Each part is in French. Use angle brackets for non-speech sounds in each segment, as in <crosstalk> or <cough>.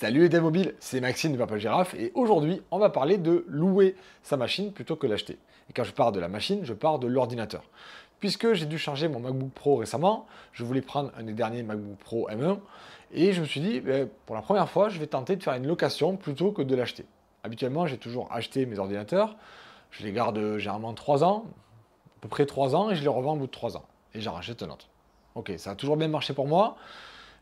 Salut les mobiles, c'est Maxime de Papal Giraffe et aujourd'hui on va parler de louer sa machine plutôt que l'acheter. Et quand je parle de la machine, je parle de l'ordinateur. Puisque j'ai dû charger mon MacBook Pro récemment, je voulais prendre un des derniers MacBook Pro M1 et je me suis dit ben, pour la première fois je vais tenter de faire une location plutôt que de l'acheter. Habituellement j'ai toujours acheté mes ordinateurs, je les garde généralement 3 ans, à peu près 3 ans et je les revends au bout de 3 ans et j'en rachète un autre. Ok, ça a toujours bien marché pour moi.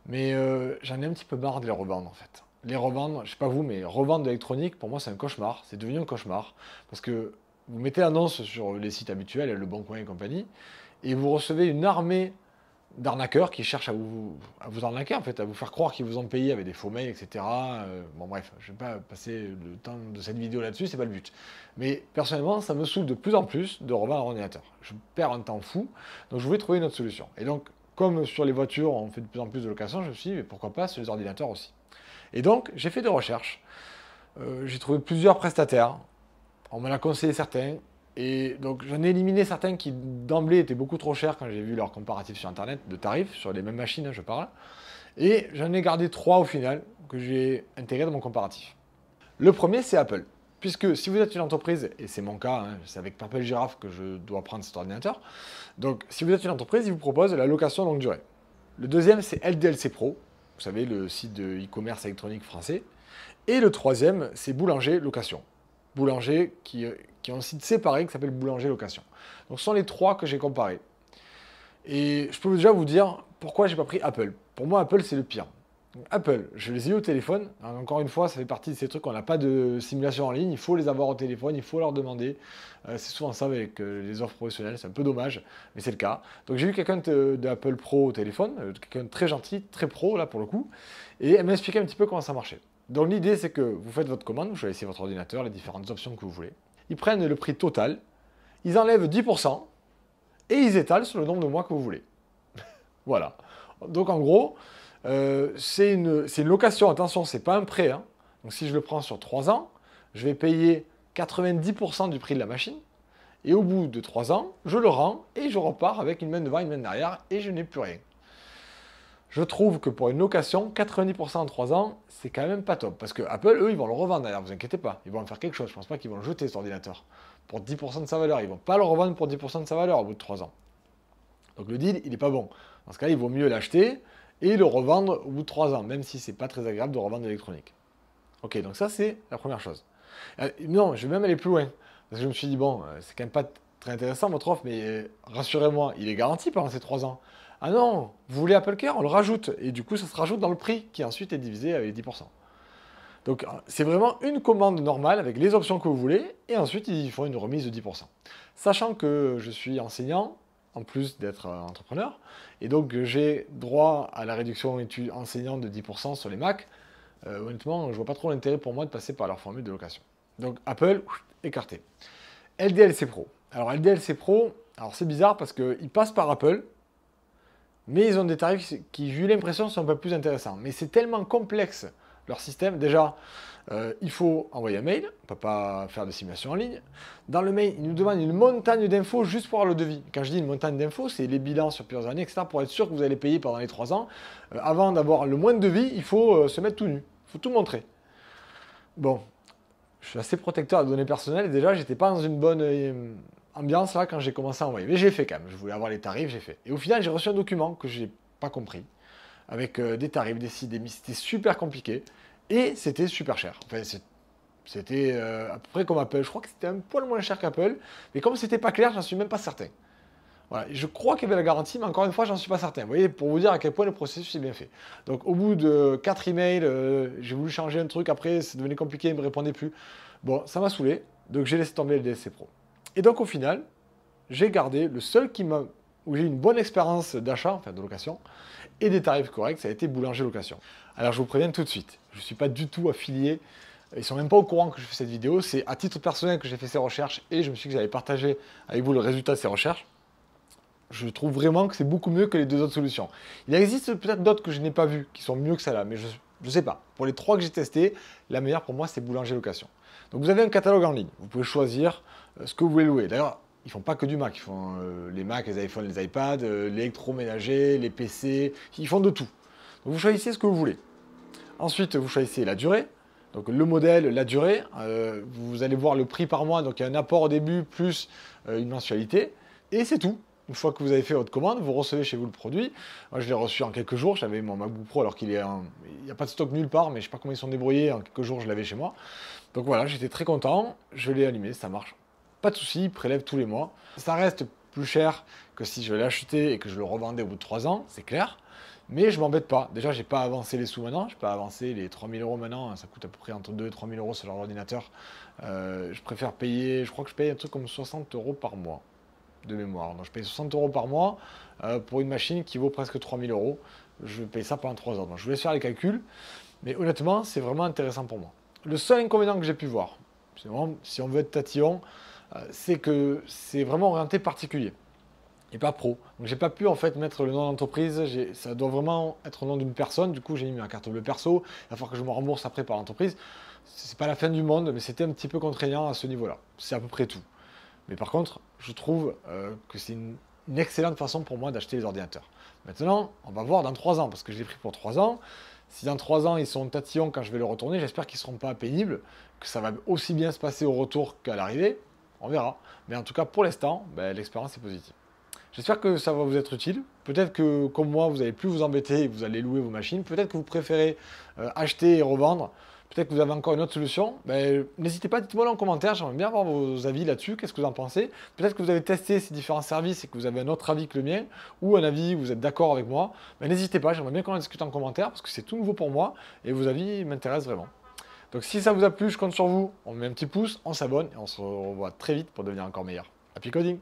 Mais euh, j'en ai un petit peu marre de les revendre en fait les revendre, je sais pas vous, mais revendre l'électronique, pour moi, c'est un cauchemar. C'est devenu un cauchemar. Parce que vous mettez l'annonce sur les sites habituels, Le Bon Coin et compagnie, et vous recevez une armée d'arnaqueurs qui cherchent à vous, à vous arnaquer, en fait, à vous faire croire qu'ils vous ont payé avec des faux mails, etc. Euh, bon, bref, je ne vais pas passer le temps de cette vidéo là-dessus, c'est pas le but. Mais personnellement, ça me saoule de plus en plus de revendre un ordinateur. Je perds un temps fou, donc je voulais trouver une autre solution. Et donc, comme sur les voitures, on fait de plus en plus de locations, je me suis dit, mais pourquoi pas sur les ordinateurs aussi et donc, j'ai fait des recherches. Euh, j'ai trouvé plusieurs prestataires. On m'en a conseillé certains. Et donc, j'en ai éliminé certains qui, d'emblée, étaient beaucoup trop chers quand j'ai vu leur comparatif sur Internet de tarifs, sur les mêmes machines, je parle. Et j'en ai gardé trois au final que j'ai intégrés dans mon comparatif. Le premier, c'est Apple. Puisque si vous êtes une entreprise, et c'est mon cas, hein, c'est avec Purple Giraffe que je dois prendre cet ordinateur, donc si vous êtes une entreprise, ils vous proposent la location longue durée. Le deuxième, c'est LDLC Pro, vous savez, le site de e-commerce électronique français. Et le troisième, c'est Boulanger Location. Boulanger qui, euh, qui a un site séparé qui s'appelle Boulanger Location. Donc ce sont les trois que j'ai comparés. Et je peux déjà vous dire pourquoi j'ai pas pris Apple. Pour moi, Apple, c'est le pire. Apple, je les ai eu au téléphone. encore une fois, ça fait partie de ces trucs, on n'a pas de simulation en ligne, il faut les avoir au téléphone, il faut leur demander. Euh, c'est souvent ça avec euh, les offres professionnelles, c'est un peu dommage, mais c'est le cas. Donc j'ai eu quelqu'un d'Apple Pro au téléphone, euh, quelqu'un de très gentil, très pro là pour le coup, et elle m'a expliqué un petit peu comment ça marchait. Donc l'idée c'est que vous faites votre commande, vous choisissez votre ordinateur, les différentes options que vous voulez. Ils prennent le prix total, ils enlèvent 10% et ils étalent sur le nombre de mois que vous voulez. <laughs> voilà. Donc en gros, euh, c'est une, location, attention, c'est pas un prêt. Hein. Donc si je le prends sur 3 ans, je vais payer 90% du prix de la machine. Et au bout de 3 ans, je le rends et je repars avec une main devant, une main derrière et je n'ai plus rien. Je trouve que pour une location, 90% en 3 ans, c'est quand même pas top. Parce que Apple, eux, ils vont le revendre d'ailleurs, vous inquiétez pas. Ils vont en faire quelque chose. Je pense pas qu'ils vont le jeter cet ordinateur pour 10% de sa valeur. Ils vont pas le revendre pour 10% de sa valeur au bout de 3 ans. Donc le deal, il n'est pas bon. Dans ce cas il vaut mieux l'acheter, et le revendre au bout de 3 ans, même si c'est pas très agréable de revendre l'électronique. Ok, donc ça c'est la première chose. Euh, non, je vais même aller plus loin. Parce que je me suis dit, bon, euh, c'est quand même pas très intéressant votre offre, mais euh, rassurez-moi, il est garanti pendant ces 3 ans. Ah non, vous voulez Apple Care, on le rajoute. Et du coup, ça se rajoute dans le prix qui ensuite est divisé avec les 10%. Donc c'est vraiment une commande normale avec les options que vous voulez, et ensuite ils font une remise de 10%. Sachant que je suis enseignant, en plus d'être euh, entrepreneur. Et donc, euh, j'ai droit à la réduction études enseignant de 10% sur les Mac. Euh, honnêtement, je vois pas trop l'intérêt pour moi de passer par leur formule de location. Donc, Apple, écarté. LDLC Pro. Alors, LDLC Pro, alors c'est bizarre parce qu'ils passent par Apple, mais ils ont des tarifs qui, j'ai eu l'impression, sont un peu plus intéressants. Mais c'est tellement complexe leur système. Déjà, euh, il faut envoyer un mail, on ne peut pas faire de simulation en ligne. Dans le mail, ils nous demandent une montagne d'infos juste pour avoir le devis. Quand je dis une montagne d'infos, c'est les bilans sur plusieurs années, etc. Pour être sûr que vous allez payer pendant les trois ans. Euh, avant d'avoir le moins de devis, il faut euh, se mettre tout nu. Il faut tout montrer. Bon, je suis assez protecteur à données personnelles. Déjà, déjà, n'étais pas dans une bonne ambiance là quand j'ai commencé à envoyer. Mais j'ai fait quand même. Je voulais avoir les tarifs, j'ai fait. Et au final, j'ai reçu un document que je n'ai pas compris avec euh, des tarifs, des sites, des C'était super compliqué et c'était super cher. Enfin, c'était euh, à peu près comme Apple. Je crois que c'était un poil moins cher qu'Apple. Mais comme c'était pas clair, j'en suis même pas certain. Voilà, je crois qu'il y avait la garantie, mais encore une fois, j'en suis pas certain. Vous voyez, pour vous dire à quel point le processus est bien fait. Donc, au bout de quatre emails, euh, j'ai voulu changer un truc. Après, c'est devenu compliqué, il me répondait plus. Bon, ça m'a saoulé. Donc, j'ai laissé tomber le DSC Pro. Et donc, au final, j'ai gardé le seul qui m'a où j'ai une bonne expérience d'achat, enfin de location, et des tarifs corrects, ça a été Boulanger Location. Alors je vous préviens tout de suite, je ne suis pas du tout affilié, ils ne sont même pas au courant que je fais cette vidéo, c'est à titre personnel que j'ai fait ces recherches et je me suis dit que j'allais partager avec vous le résultat de ces recherches. Je trouve vraiment que c'est beaucoup mieux que les deux autres solutions. Il existe peut-être d'autres que je n'ai pas vues, qui sont mieux que celle-là, mais je ne sais pas. Pour les trois que j'ai testé, la meilleure pour moi, c'est Boulanger Location. Donc vous avez un catalogue en ligne, vous pouvez choisir euh, ce que vous voulez louer. D'ailleurs, ils font pas que du Mac. Ils font euh, les Mac, les iPhones, les iPads, euh, l'électroménager, les PC. Ils font de tout. Donc vous choisissez ce que vous voulez. Ensuite, vous choisissez la durée. Donc le modèle, la durée. Euh, vous allez voir le prix par mois. Donc il y a un apport au début plus une mensualité. Et c'est tout. Une fois que vous avez fait votre commande, vous recevez chez vous le produit. Moi, je l'ai reçu en quelques jours. J'avais mon MacBook Pro alors qu'il n'y a pas de stock nulle part, mais je sais pas comment ils sont débrouillés. En quelques jours, je l'avais chez moi. Donc voilà, j'étais très content. Je l'ai allumé, ça marche pas de souci, prélève tous les mois. Ça reste plus cher que si je l'achetais et que je le revendais au bout de 3 ans, c'est clair. Mais je m'embête pas. Déjà, j'ai pas avancé les sous maintenant. Je pas avancé les 3000 euros maintenant. Ça coûte à peu près entre 2 et 3000 euros sur l'ordinateur. Euh, je préfère payer, je crois que je paye un truc comme 60 euros par mois de mémoire. Donc je paye 60 euros par mois euh, pour une machine qui vaut presque 3000 euros. Je paye ça pendant 3 ans. je vous laisse faire les calculs. Mais honnêtement, c'est vraiment intéressant pour moi. Le seul inconvénient que j'ai pu voir, c'est vraiment si on veut être tatillon, c'est que c'est vraiment orienté particulier et pas pro. Donc j'ai pas pu en fait mettre le nom d'entreprise, ça doit vraiment être le nom d'une personne, du coup j'ai mis un carte bleue perso, il va falloir que je me rembourse après par l'entreprise. C'est pas la fin du monde, mais c'était un petit peu contraignant à ce niveau-là. C'est à peu près tout. Mais par contre, je trouve euh, que c'est une, une, excellente façon pour moi d'acheter les ordinateurs. Maintenant, on va voir dans 3 ans, parce que je l'ai pris pour 3 ans. Si dans 3 ans ils sont tatillons quand je vais le retourner, j'espère qu'ils ne seront pas pénibles, que ça va aussi bien se passer au retour qu'à l'arrivée. On verra. Mais en tout cas, pour l'instant, ben, l'expérience est positive. J'espère que ça va vous être utile. Peut-être que, comme moi, vous n'allez plus vous embêter et vous allez louer vos machines. Peut-être que vous préférez euh, acheter et revendre. Peut-être que vous avez encore une autre solution. Ben, n'hésitez pas, dites-moi en commentaire. J'aimerais bien avoir vos avis là-dessus. Qu'est-ce que vous en pensez Peut-être que vous avez testé ces différents services et que vous avez un autre avis que le mien ou un avis où vous êtes d'accord avec moi. Ben, n'hésitez pas, j'aimerais bien qu'on en discute en commentaire parce que c'est tout nouveau pour moi et vos avis m'intéressent vraiment. Donc si ça vous a plu, je compte sur vous. On met un petit pouce, on s'abonne et on se revoit très vite pour devenir encore meilleur. Happy coding